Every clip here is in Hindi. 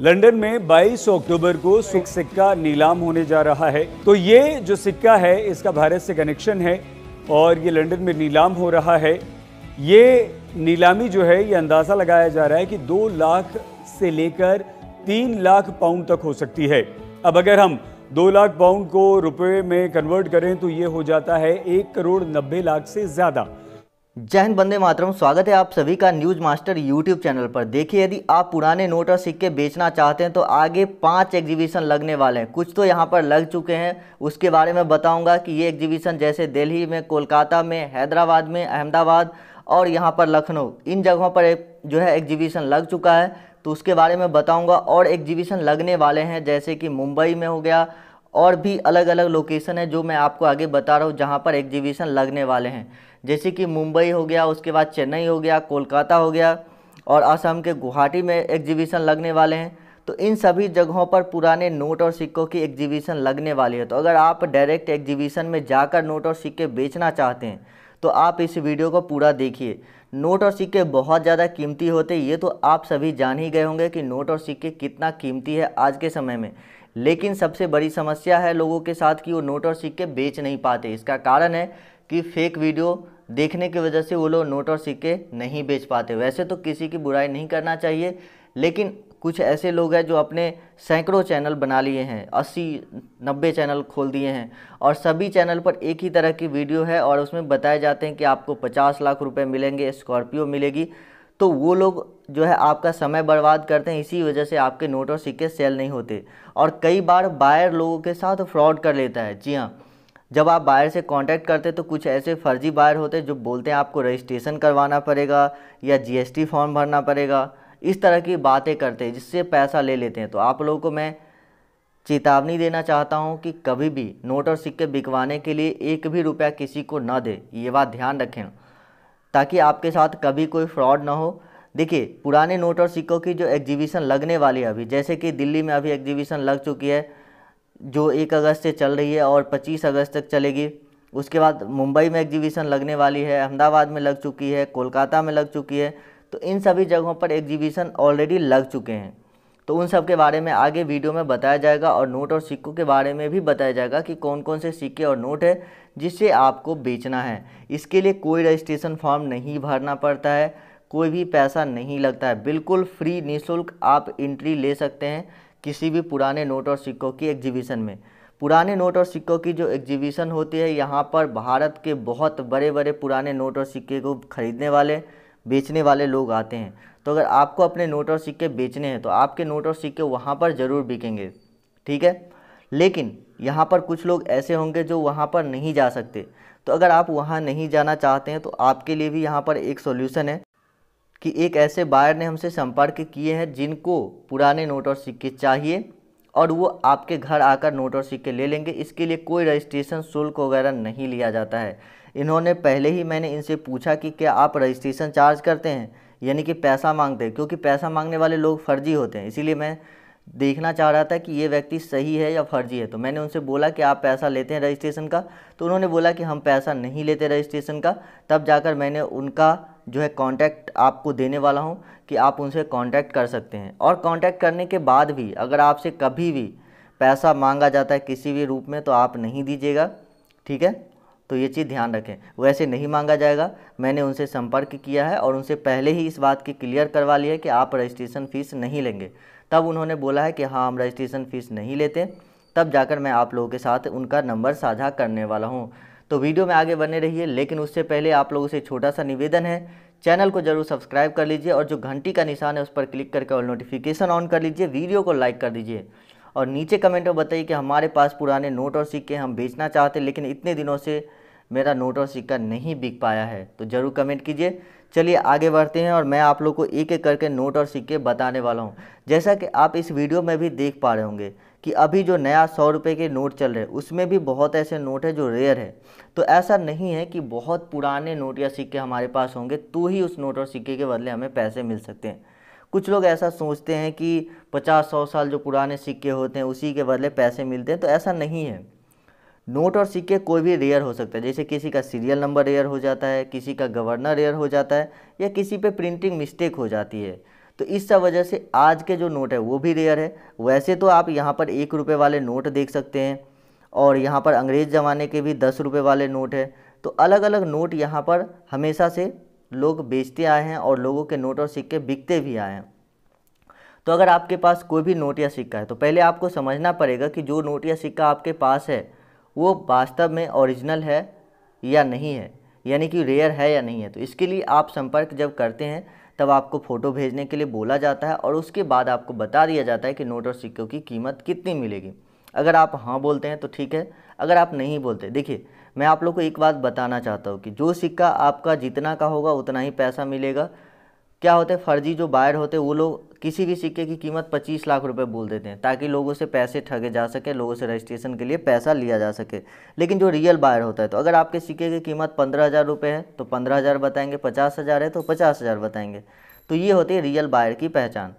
लंदन में 22 अक्टूबर को सुख सिक्का नीलाम होने जा रहा है तो ये जो सिक्का है इसका भारत से कनेक्शन है और ये लंदन में नीलाम हो रहा है ये नीलामी जो है ये अंदाज़ा लगाया जा रहा है कि दो लाख से लेकर तीन लाख पाउंड तक हो सकती है अब अगर हम दो लाख पाउंड को रुपए में कन्वर्ट करें तो ये हो जाता है एक करोड़ नब्बे लाख से ज़्यादा जय हिंद बंदे मातरम स्वागत है आप सभी का न्यूज मास्टर यूट्यूब चैनल पर देखिए यदि आप पुराने नोट और सिक्के बेचना चाहते हैं तो आगे पांच एग्जीबिशन लगने वाले हैं कुछ तो यहाँ पर लग चुके हैं उसके बारे में बताऊंगा कि ये एग्जीबिशन जैसे दिल्ली में कोलकाता में हैदराबाद में अहमदाबाद और यहाँ पर लखनऊ इन जगहों पर जो है एग्जीबिशन लग चुका है तो उसके बारे में बताऊँगा और एग्जीबिशन लगने वाले हैं जैसे कि मुंबई में हो गया और भी अलग अलग लोकेशन है जो मैं आपको आगे बता रहा हूँ जहाँ पर एग्जीबिशन लगने वाले हैं जैसे कि मुंबई हो गया उसके बाद चेन्नई हो गया कोलकाता हो गया और असम के गुवाहाटी में एग्जीबिशन लगने वाले हैं तो इन सभी जगहों पर पुराने नोट और सिक्कों की एग्जीबिशन लगने वाली है तो अगर आप डायरेक्ट एग्जीबिशन में जाकर नोट और सिक्के बेचना चाहते हैं तो आप इस वीडियो को पूरा देखिए नोट और सिक्के बहुत ज़्यादा कीमती होते ये तो आप सभी जान ही गए होंगे कि नोट और सिक्के कितना कीमती है आज के समय में लेकिन सबसे बड़ी समस्या है लोगों के साथ कि वो नोट और सिक्के बेच नहीं पाते इसका कारण है कि फेक वीडियो देखने की वजह से वो लोग नोट और सिक्के नहीं बेच पाते वैसे तो किसी की बुराई नहीं करना चाहिए लेकिन कुछ ऐसे लोग हैं जो अपने सैकड़ों चैनल बना लिए हैं अस्सी नब्बे चैनल खोल दिए हैं और सभी चैनल पर एक ही तरह की वीडियो है और उसमें बताए जाते हैं कि आपको पचास लाख रुपए मिलेंगे स्कॉर्पियो मिलेगी तो वो लोग जो है आपका समय बर्बाद करते हैं इसी वजह से आपके नोट और सिक्के सेल नहीं होते और कई बार बायर लोगों के साथ फ्रॉड कर लेता है जी हाँ जब आप बायर से कांटेक्ट करते तो कुछ ऐसे फर्जी बायर होते जो बोलते हैं आपको रजिस्ट्रेशन करवाना पड़ेगा या जीएसटी फॉर्म भरना पड़ेगा इस तरह की बातें करते हैं जिससे पैसा ले लेते हैं तो आप लोगों को मैं चेतावनी देना चाहता हूं कि कभी भी नोट और सिक्के बिकवाने के लिए एक भी रुपया किसी को ना दे ये बात ध्यान रखें ताकि आपके साथ कभी कोई फ्रॉड ना हो देखिए पुराने नोट और सिक्कों की जो एग्जीबिशन लगने वाली है अभी जैसे कि दिल्ली में अभी एग्जीबिशन लग चुकी है जो एक अगस्त से चल रही है और पच्चीस अगस्त तक चलेगी उसके बाद मुंबई में एग्जीबिशन लगने वाली है अहमदाबाद में लग चुकी है कोलकाता में लग चुकी है तो इन सभी जगहों पर एग्जीबिशन ऑलरेडी लग चुके हैं तो उन सब के बारे में आगे वीडियो में बताया जाएगा और नोट और सिक्कों के बारे में भी बताया जाएगा कि कौन कौन से सिक्के और नोट है जिसे आपको बेचना है इसके लिए कोई रजिस्ट्रेशन फॉर्म नहीं भरना पड़ता है कोई भी पैसा नहीं लगता है बिल्कुल फ्री निःशुल्क आप एंट्री ले सकते हैं किसी भी पुराने नोट और सिक्कों की एग्जीबिशन में पुराने नोट और सिक्कों की जो एग्जीबिशन होती है यहाँ पर भारत के बहुत बड़े बड़े पुराने नोट और सिक्के को खरीदने वाले बेचने वाले लोग आते हैं तो अगर आपको अपने नोट और सिक्के बेचने हैं तो आपके नोट और सिक्के वहाँ पर ज़रूर बिकेंगे ठीक है लेकिन यहाँ पर कुछ लोग ऐसे होंगे जो वहाँ पर नहीं जा सकते तो अगर आप वहाँ नहीं जाना चाहते हैं तो आपके लिए भी यहाँ पर एक सोल्यूसन है कि एक ऐसे बायर ने हमसे संपर्क किए हैं जिनको पुराने नोट और सिक्के चाहिए और वो आपके घर आकर नोट और सिक्के ले लेंगे इसके लिए कोई रजिस्ट्रेशन शुल्क वगैरह नहीं लिया जाता है इन्होंने पहले ही मैंने इनसे पूछा कि क्या आप रजिस्ट्रेशन चार्ज करते हैं यानी कि पैसा मांगते हैं क्योंकि पैसा मांगने वाले लोग फर्जी होते हैं इसीलिए मैं देखना चाह रहा था कि ये व्यक्ति सही है या फर्जी है तो मैंने उनसे बोला कि आप पैसा लेते हैं रजिस्ट्रेशन का तो उन्होंने बोला कि हम पैसा नहीं लेते रजिस्ट्रेशन का तब जाकर मैंने उनका जो है कांटेक्ट आपको देने वाला हूँ कि आप उनसे कांटेक्ट कर सकते हैं और कांटेक्ट करने के बाद भी अगर आपसे कभी भी पैसा मांगा जाता है किसी भी रूप में तो आप नहीं दीजिएगा ठीक है तो ये चीज़ ध्यान रखें वैसे नहीं मांगा जाएगा मैंने उनसे संपर्क किया है और उनसे पहले ही इस बात की क्लियर करवा ली है कि आप रजिस्ट्रेशन फ़ीस नहीं लेंगे तब उन्होंने बोला है कि हाँ हम रजिस्ट्रेशन फ़ीस नहीं लेते तब जाकर मैं आप लोगों के साथ उनका नंबर साझा करने वाला हूँ तो वीडियो में आगे बने रहिए लेकिन उससे पहले आप लोगों से छोटा सा निवेदन है चैनल को जरूर सब्सक्राइब कर लीजिए और जो घंटी का निशान है उस पर क्लिक करके ऑल नोटिफिकेशन ऑन कर लीजिए वीडियो को लाइक कर दीजिए और नीचे कमेंट में बताइए कि हमारे पास पुराने नोट और सिक्के हम बेचना चाहते लेकिन इतने दिनों से मेरा नोट और सिक्का नहीं बिक पाया है तो ज़रूर कमेंट कीजिए चलिए आगे बढ़ते हैं और मैं आप लोग को एक एक करके नोट और सिक्के बताने वाला हूँ जैसा कि आप इस वीडियो में भी देख पा रहे होंगे कि अभी जो नया सौ रुपये के नोट चल रहे हैं उसमें भी बहुत ऐसे नोट है जो रेयर है तो ऐसा नहीं है कि बहुत पुराने नोट या सिक्के हमारे पास होंगे तो ही उस नोट और सिक्के के बदले हमें पैसे मिल सकते हैं कुछ लोग ऐसा सोचते हैं कि पचास सौ साल जो पुराने सिक्के होते हैं उसी के बदले पैसे मिलते हैं तो ऐसा नहीं है नोट और सिक्के कोई भी रेयर हो सकता है जैसे किसी का सीरियल नंबर रेयर हो जाता है किसी का गवर्नर रेयर हो जाता है या किसी पे प्रिंटिंग मिस्टेक हो जाती है तो इस सब वजह से आज के जो नोट है वो भी रेयर है वैसे तो आप यहाँ पर एक रुपये वाले नोट देख सकते हैं और यहाँ पर अंग्रेज़ ज़माने के भी दस रुपये वाले नोट है तो अलग अलग नोट यहाँ पर हमेशा से लोग बेचते आए हैं और लोगों के नोट और सिक्के बिकते भी आए हैं तो अगर आपके पास कोई भी नोट या सिक्का है तो पहले आपको समझना पड़ेगा कि जो नोट या सिक्का आपके पास है वो वास्तव में ओरिजिनल है या नहीं है यानी कि रेयर है या नहीं है तो इसके लिए आप संपर्क जब करते हैं तब आपको फ़ोटो भेजने के लिए बोला जाता है और उसके बाद आपको बता दिया जाता है कि नोट और सिक्कों की कीमत कितनी मिलेगी अगर आप हाँ बोलते हैं तो ठीक है अगर आप नहीं बोलते देखिए मैं आप लोग को एक बात बताना चाहता हूँ कि जो सिक्का आपका जितना का होगा उतना ही पैसा मिलेगा क्या होते है फर्जी जो बायर होते हैं वो लोग किसी भी सिक्के की कीमत पच्चीस लाख रुपए बोल देते हैं ताकि लोगों से पैसे ठगे जा सके लोगों से रजिस्ट्रेशन के लिए पैसा लिया जा सके लेकिन जो रियल बायर होता है तो अगर आपके सिक्के की कीमत पंद्रह हज़ार रुपये है तो पंद्रह हज़ार बताएंगे पचास हज़ार है तो पचास हज़ार बताएंगे तो ये होती है रियल बायर की पहचान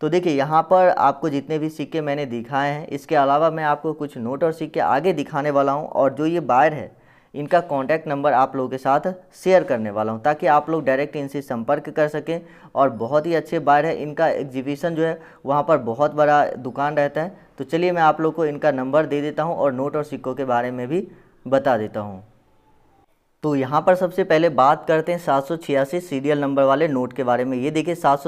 तो देखिए यहाँ पर आपको जितने भी सिक्के मैंने दिखाए हैं इसके अलावा मैं आपको कुछ नोट और सिक्के आगे दिखाने वाला हूँ और जो ये बायर है इनका कॉन्टैक्ट नंबर आप लोगों के साथ शेयर करने वाला हूँ ताकि आप लोग डायरेक्ट इनसे संपर्क कर सकें और बहुत ही अच्छे बायर है इनका एग्जीबिशन जो है वहाँ पर बहुत बड़ा दुकान रहता है तो चलिए मैं आप लोग को इनका नंबर दे देता हूँ और नोट और सिक्कों के बारे में भी बता देता हूँ तो यहाँ पर सबसे पहले बात करते हैं सात सीरियल नंबर वाले नोट के बारे में ये देखिए सात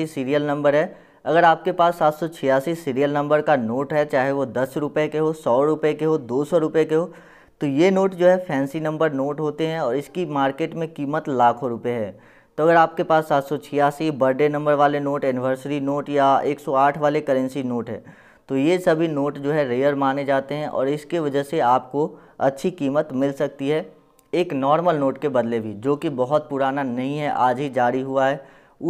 सीरियल नंबर है अगर आपके पास सात सीरियल नंबर का नोट है चाहे वो दस रुपये के हो सौ रुपये के हो दो सौ रुपये के हो तो ये नोट जो है फैंसी नंबर नोट होते हैं और इसकी मार्केट में कीमत लाखों रुपये है तो अगर आपके पास सात सौ छियासी बर्थडे नंबर वाले नोट एनिवर्सरी नोट या एक सौ आठ वाले करेंसी नोट है तो ये सभी नोट जो है रेयर माने जाते हैं और इसके वजह से आपको अच्छी कीमत मिल सकती है एक नॉर्मल नोट के बदले भी जो कि बहुत पुराना नहीं है आज ही जारी हुआ है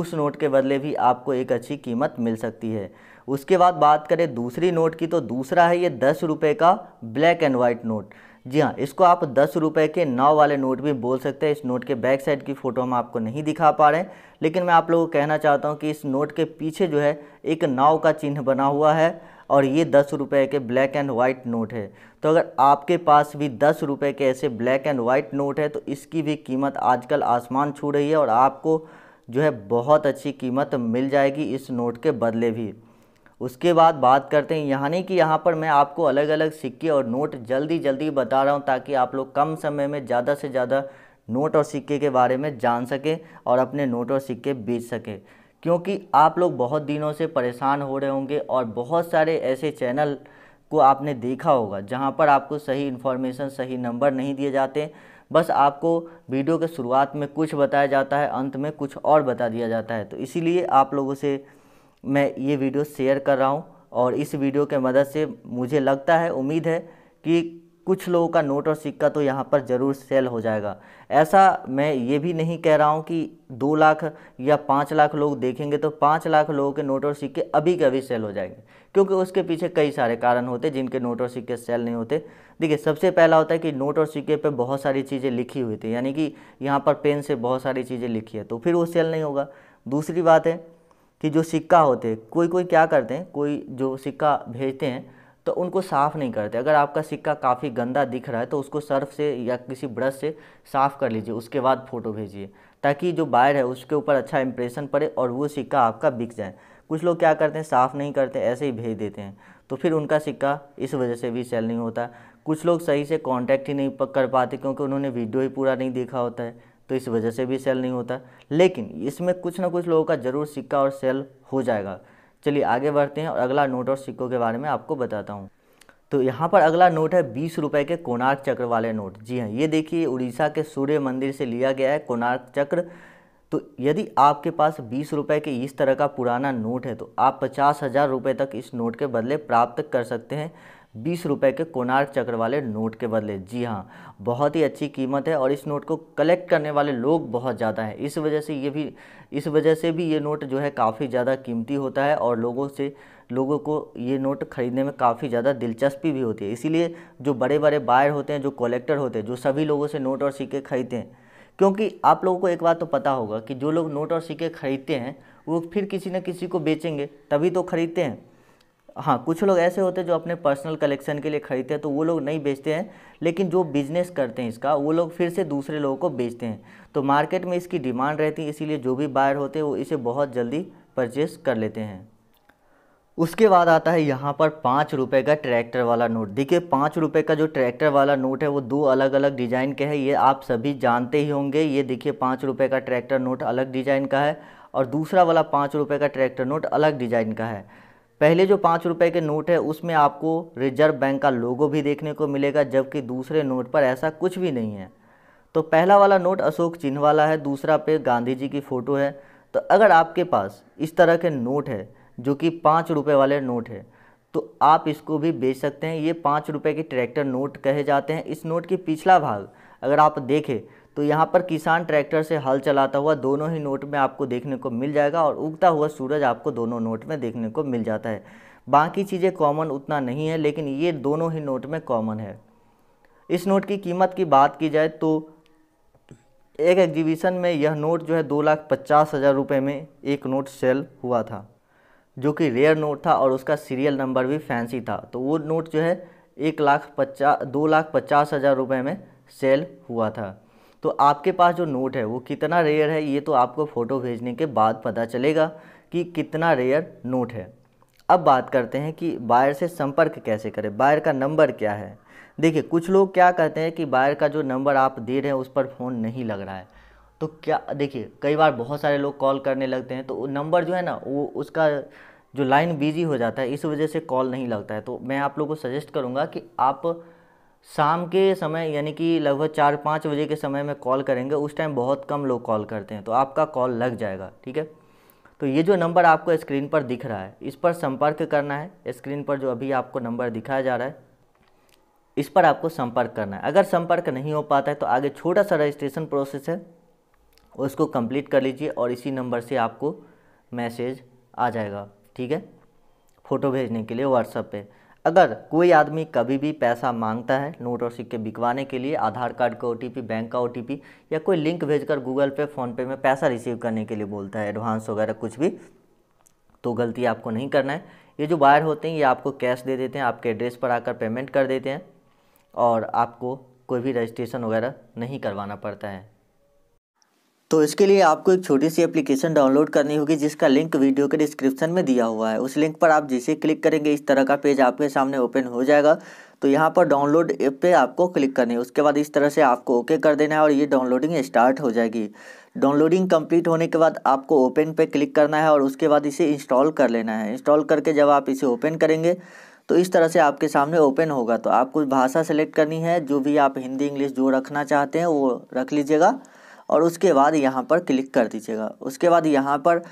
उस नोट के बदले भी आपको एक अच्छी कीमत मिल सकती है उसके बाद बात करें दूसरी नोट की तो दूसरा है ये दस रुपये का ब्लैक एंड वाइट नोट जी हाँ इसको आप दस रुपये के नौ वाले नोट भी बोल सकते हैं इस नोट के बैक साइड की फ़ोटो हम आपको नहीं दिखा पा रहे हैं लेकिन मैं आप लोगों को कहना चाहता हूँ कि इस नोट के पीछे जो है एक नाव का चिन्ह बना हुआ है और ये दस रुपये के ब्लैक एंड वाइट नोट है तो अगर आपके पास भी दस रुपये के ऐसे ब्लैक एंड वाइट नोट है तो इसकी भी कीमत आजकल आसमान छू रही है और आपको जो है बहुत अच्छी कीमत मिल जाएगी इस नोट के बदले भी उसके बाद बात करते हैं यानी कि यहाँ पर मैं आपको अलग अलग सिक्के और नोट जल्दी जल्दी बता रहा हूँ ताकि आप लोग कम समय में ज़्यादा से ज़्यादा नोट और सिक्के के बारे में जान सकें और अपने नोट और सिक्के बेच सकें क्योंकि आप लोग बहुत दिनों से परेशान हो रहे होंगे और बहुत सारे ऐसे चैनल को आपने देखा होगा जहाँ पर आपको सही इन्फॉर्मेशन सही नंबर नहीं दिए जाते बस आपको वीडियो के शुरुआत में कुछ बताया जाता है अंत में कुछ और बता दिया जाता है तो इसीलिए आप लोगों से मैं ये वीडियो शेयर कर रहा हूँ और इस वीडियो के मदद से मुझे लगता है उम्मीद है कि कुछ लोगों का नोट और सिक्का तो यहाँ पर ज़रूर सेल हो जाएगा ऐसा मैं ये भी नहीं कह रहा हूँ कि दो लाख या पाँच लाख लोग देखेंगे तो पाँच लाख लोगों के नोट और सिक्के अभी के अभी सेल हो जाएंगे क्योंकि उसके पीछे कई सारे कारण होते हैं जिनके नोट और सिक्के सेल नहीं होते देखिए सबसे पहला होता है कि नोट और सिक्के पर बहुत सारी चीज़ें लिखी हुई थी यानी कि यहाँ पर पेन से बहुत सारी चीज़ें लिखी है तो फिर वो सेल नहीं होगा दूसरी बात है कि जो सिक्का होते हैं कोई कोई क्या करते हैं कोई जो सिक्का भेजते हैं तो उनको साफ़ नहीं करते अगर आपका सिक्का काफ़ी गंदा दिख रहा है तो उसको सर्फ से या किसी ब्रश से साफ़ कर लीजिए उसके बाद फ़ोटो भेजिए ताकि जो बायर है उसके ऊपर अच्छा इंप्रेशन पड़े और वो सिक्का आपका बिक जाए कुछ लोग क्या करते हैं साफ़ नहीं करते ऐसे ही भेज देते हैं तो फिर उनका सिक्का इस वजह से भी सेल नहीं होता कुछ लोग सही से कॉन्टैक्ट ही नहीं कर पाते क्योंकि उन्होंने वीडियो ही पूरा नहीं देखा होता है तो इस वजह से भी सेल नहीं होता लेकिन इसमें कुछ ना कुछ लोगों का ज़रूर सिक्का और सेल हो जाएगा चलिए आगे बढ़ते हैं और अगला नोट और सिक्कों के बारे में आपको बताता हूँ तो यहाँ पर अगला नोट है बीस रुपये के कोणार्क चक्र वाले नोट जी हाँ ये देखिए उड़ीसा के सूर्य मंदिर से लिया गया है कोणार्क चक्र तो यदि आपके पास बीस रुपये के इस तरह का पुराना नोट है तो आप पचास हज़ार रुपये तक इस नोट के बदले प्राप्त कर सकते हैं बीस रुपए के कोणार्क चक्र वाले नोट के बदले जी हाँ बहुत ही अच्छी कीमत है और इस नोट को कलेक्ट करने वाले लोग बहुत ज़्यादा हैं इस वजह से ये भी इस वजह से भी ये नोट जो है काफ़ी ज़्यादा कीमती होता है और लोगों से लोगों को ये नोट खरीदने में काफ़ी ज़्यादा दिलचस्पी भी होती है इसीलिए जो बड़े बड़े बायर होते हैं जो कलेक्टर होते हैं जो सभी लोगों से नोट और सिक्के खरीदते हैं क्योंकि आप लोगों को एक बात तो पता होगा कि जो लोग नोट और सिक्के खरीदते हैं वो फिर किसी न किसी को बेचेंगे तभी तो खरीदते हैं हाँ कुछ लोग ऐसे होते हैं जो अपने पर्सनल कलेक्शन के लिए खरीदते हैं तो वो लोग नहीं बेचते हैं लेकिन जो बिजनेस करते हैं इसका वो लोग फिर से दूसरे लोगों को बेचते हैं तो मार्केट में इसकी डिमांड रहती है इसीलिए जो भी बायर होते हैं वो इसे बहुत जल्दी परचेस कर लेते हैं उसके बाद आता है यहाँ पर पाँच रुपये का ट्रैक्टर वाला नोट देखिए पाँच रुपये का जो ट्रैक्टर वाला नोट है वो दो अलग अलग डिज़ाइन के है ये आप सभी जानते ही होंगे ये देखिए पाँच रुपये का ट्रैक्टर नोट अलग डिज़ाइन का है और दूसरा वाला पाँच रुपये का ट्रैक्टर नोट अलग डिज़ाइन का है पहले जो पाँच रुपये के नोट है उसमें आपको रिजर्व बैंक का लोगो भी देखने को मिलेगा जबकि दूसरे नोट पर ऐसा कुछ भी नहीं है तो पहला वाला नोट अशोक चिन्ह वाला है दूसरा पे गांधी जी की फ़ोटो है तो अगर आपके पास इस तरह के नोट है जो कि पाँच रुपये वाले नोट है तो आप इसको भी बेच सकते हैं ये पाँच रुपये के ट्रैक्टर नोट कहे जाते हैं इस नोट की पिछला भाग अगर आप देखें तो यहाँ पर किसान ट्रैक्टर से हल चलाता हुआ दोनों ही नोट में आपको देखने को मिल जाएगा और उगता हुआ सूरज आपको दोनों नोट में देखने को मिल जाता है बाकी चीज़ें कॉमन उतना नहीं है लेकिन ये दोनों ही नोट में कॉमन है इस नोट की कीमत की बात की जाए तो एक एग्जीबिशन में यह नोट जो है दो लाख पचास हज़ार रुपये में एक नोट सेल हुआ था जो कि रेयर नोट था और उसका सीरियल नंबर भी फैंसी था तो वो नोट जो है एक लाख पचास दो लाख पचास हज़ार रुपये में सेल हुआ था तो आपके पास जो नोट है वो कितना रेयर है ये तो आपको फ़ोटो भेजने के बाद पता चलेगा कि कितना रेयर नोट है अब बात करते हैं कि बायर से संपर्क कैसे करें बायर का नंबर क्या है देखिए कुछ लोग क्या कहते हैं कि बायर का जो नंबर आप दे रहे हैं उस पर फ़ोन नहीं लग रहा है तो क्या देखिए कई बार बहुत सारे लोग कॉल करने लगते हैं तो नंबर जो है ना वो उसका जो लाइन बिजी हो जाता है इस वजह से कॉल नहीं लगता है तो मैं आप लोगों को सजेस्ट करूँगा कि आप शाम के समय यानी कि लगभग चार पाँच बजे के समय में कॉल करेंगे उस टाइम बहुत कम लोग कॉल करते हैं तो आपका कॉल लग जाएगा ठीक है तो ये जो नंबर आपको स्क्रीन पर दिख रहा है इस पर संपर्क करना है स्क्रीन पर जो अभी आपको नंबर दिखाया जा रहा है इस पर आपको संपर्क करना है अगर संपर्क नहीं हो पाता है तो आगे छोटा सा रजिस्ट्रेशन प्रोसेस है उसको कंप्लीट कर लीजिए और इसी नंबर से आपको मैसेज आ जाएगा ठीक है फ़ोटो भेजने के लिए व्हाट्सएप पे अगर कोई आदमी कभी भी पैसा मांगता है नोट और सिक्के बिकवाने के लिए आधार कार्ड का ओ बैंक का ओ या कोई लिंक भेजकर गूगल पे फ़ोनपे में पैसा रिसीव करने के लिए बोलता है एडवांस वगैरह कुछ भी तो गलती आपको नहीं करना है ये जो बायर होते हैं ये आपको कैश दे देते हैं आपके एड्रेस पर आकर पेमेंट कर देते हैं और आपको कोई भी रजिस्ट्रेशन वगैरह नहीं करवाना पड़ता है तो इसके लिए आपको एक छोटी सी एप्लीकेशन डाउनलोड करनी होगी जिसका लिंक वीडियो के डिस्क्रिप्शन में दिया हुआ है उस लिंक पर आप जैसे क्लिक करेंगे इस तरह का पेज आपके सामने ओपन हो जाएगा तो यहाँ पर डाउनलोड ऐप पे आपको क्लिक करनी है उसके बाद इस तरह से आपको ओके कर देना है और ये डाउनलोडिंग स्टार्ट हो जाएगी डाउनलोडिंग कंप्लीट होने के बाद आपको ओपन पे क्लिक करना है और उसके बाद इसे इंस्टॉल कर लेना है इंस्टॉल करके जब आप इसे ओपन करेंगे तो इस तरह से आपके सामने ओपन होगा तो आपको भाषा सेलेक्ट करनी है जो भी आप हिंदी इंग्लिश जो रखना चाहते हैं वो रख लीजिएगा और उसके बाद यहाँ पर क्लिक कर दीजिएगा उसके बाद यहाँ पर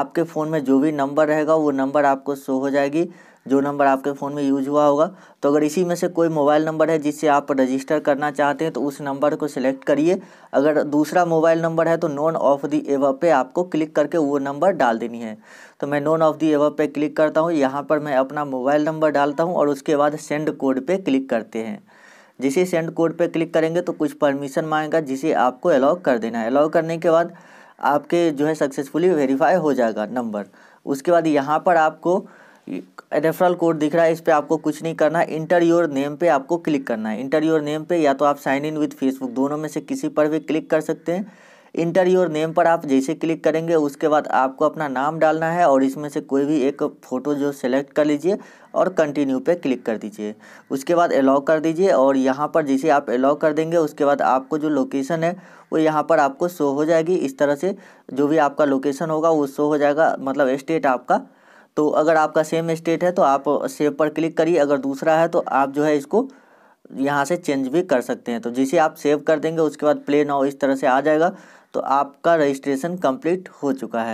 आपके फ़ोन में जो भी नंबर रहेगा वो नंबर आपको शो हो जाएगी जो नंबर आपके फ़ोन में यूज हुआ होगा तो अगर इसी में से कोई मोबाइल नंबर है जिससे आप रजिस्टर करना चाहते हैं तो उस नंबर को सिलेक्ट करिए अगर दूसरा मोबाइल नंबर है तो नॉन ऑफ दी एव पे आपको क्लिक करके वो नंबर डाल देनी है तो मैं नॉन ऑफ दी एव पे क्लिक करता हूँ यहाँ पर मैं अपना मोबाइल नंबर डालता हूँ और उसके बाद सेंड कोड पर क्लिक करते हैं जिसे सेंड कोड पे क्लिक करेंगे तो कुछ परमिशन मांगेगा जिसे आपको अलाउ कर देना है अलाउ करने के बाद आपके जो है सक्सेसफुली वेरीफाई हो जाएगा नंबर उसके बाद यहाँ पर आपको रेफरल कोड दिख रहा है इस पर आपको कुछ नहीं करना है इंटर योर नेम पे आपको क्लिक करना है इंटर योर नेम पे या तो आप साइन इन विथ फेसबुक दोनों में से किसी पर भी क्लिक कर सकते हैं इंटर योर नेम पर आप जैसे क्लिक करेंगे उसके बाद आपको अपना नाम डालना है और इसमें से कोई भी एक फ़ोटो जो सेलेक्ट कर लीजिए और कंटिन्यू पे क्लिक कर दीजिए उसके बाद अलाउ कर दीजिए और यहाँ पर जैसे आप अलाउ कर देंगे उसके बाद आपको जो लोकेशन है वो यहाँ पर आपको शो हो जाएगी इस तरह से जो भी आपका लोकेशन होगा वो शो हो जाएगा मतलब स्टेट आपका तो अगर आपका सेम स्टेट है तो आप सेव पर क्लिक करिए अगर दूसरा है तो आप जो है इसको यहाँ से चेंज भी कर सकते हैं तो जैसे आप सेव कर देंगे उसके बाद प्ले नाउ इस तरह से आ जाएगा तो आपका रजिस्ट्रेशन कंप्लीट हो चुका है